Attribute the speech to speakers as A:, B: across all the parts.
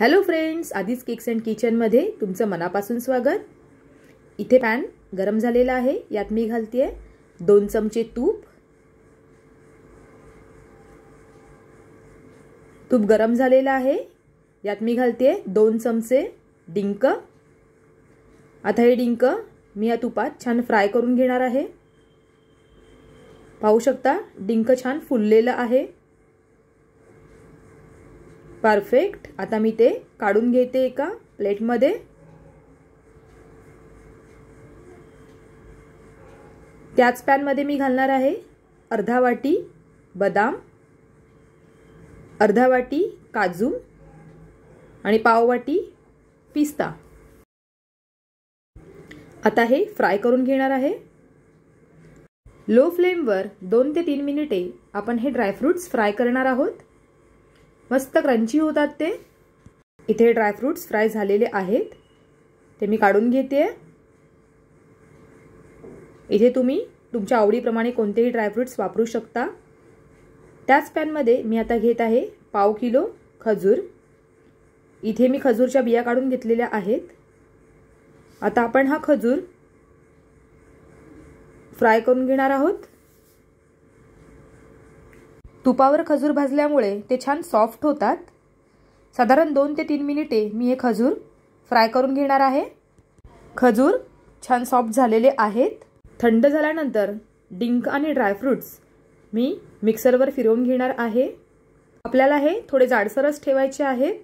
A: hello friends आधीच cakes and किचनमध्ये तुमचं मनापासून स्वागत इथे पॅन गरम झालेला आहे यात मी घालते आहे दोन चमचे तूप तूप गरम झालेलं आहे यात मी घालते दोन चमचे डिंक आता हे डिंक मी या तुपात छान फ्राय करून घेणार आहे पाहू शकता डिंक छान फुललेलं आहे परफेक्ट आता मी ते काढून घेते एका प्लेटमध्ये त्याच पॅनमध्ये मी घालणार आहे अर्धा वाटी बदाम अर्धा वाटी काजू आणि वाटी पिस्ता आता हे फ्राय करून घेणार आहे लो फ्लेमवर दोन ते तीन मिनिटे आपण हे ड्रायफ्रूट्स फ्राय करणार आहोत मस्त क्रंची होतात ते इथे ड्रायफ्रूट्स फ्राय झालेले आहेत ते मी काढून घेते इथे तुम्ही तुमच्या आवडीप्रमाणे कोणतेही ड्रायफ्रूट्स वापरू शकता त्याच पॅनमध्ये मी आता घेत आहे पाव किलो खजूर इथे मी खजूरच्या बिया काढून घेतलेल्या आहेत आता आपण हा खजूर फ्राय करून घेणार आहोत तुपावर खजूर भाजल्यामुळे ते छान सॉफ्ट होतात साधारण दोन ते तीन मिनिटे मी हे खजूर फ्राय करून घेणार आहे खजूर छान सॉफ्ट झालेले आहेत थंड झाल्यानंतर डिंक आणि ड्रायफ्रूट्स मी मिक्सरवर फिरवून घेणार आहे आपल्याला हे थोडे जाडसरच ठेवायचे आहेत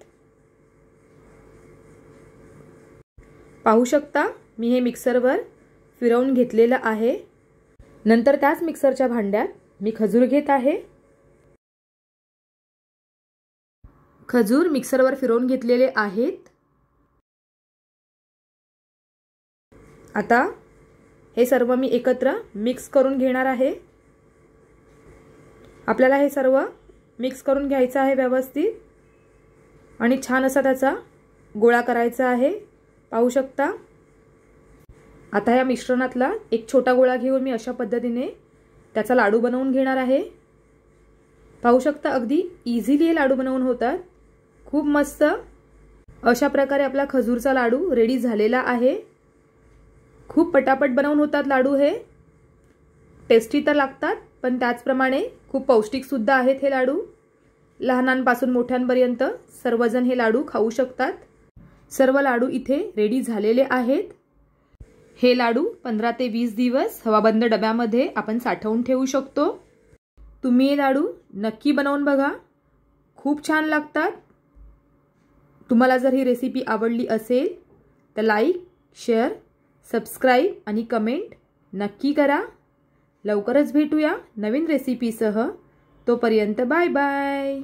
A: पाहू शकता मी हे मिक्सरवर फिरवून घेतलेलं आहे नंतर त्याच मिक्सरच्या भांड्यात मी खजूर घेत आहे खजूर मिक्सरवर फिरवून घेतलेले आहेत आता हे सर्व मी एकत्र मिक्स करून घेणार आहे आपल्याला हे सर्व मिक्स करून घ्यायचं आहे व्यवस्थित आणि छान असा त्याचा गोळा करायचा आहे पाहू शकता आता या मिश्रणातला एक छोटा गोळा घेऊन मी अशा पद्धतीने त्याचा लाडू बनवून घेणार आहे पाहू शकता अगदी इझिली हे लाडू बनवून होतात खूप मस्त अशा प्रकारे आपला खजूरचा लाडू रेडी झालेला आहे खूप पटापट बनवून होतात लाडू हे टेस्टी तर लागतात पण त्याचप्रमाणे खूप पौष्टिकसुद्धा आहेत हे लाडू लहानांपासून मोठ्यांपर्यंत सर्वजण हे लाडू खाऊ शकतात सर्व लाडू इथे रेडी झालेले आहेत हे लाडू पंधरा ते वीस दिवस हवाबंद डब्यामध्ये आपण साठवून ठेवू शकतो तुम्ही हे लाडू नक्की बनवून बघा खूप छान लागतात तुम्हाला जर ही रेसिपी आवडली असेल तर लाईक शेअर सबस्क्राईब आणि कमेंट नक्की करा लवकरच भेटूया नवीन रेसिपीसह तोपर्यंत बाय बाय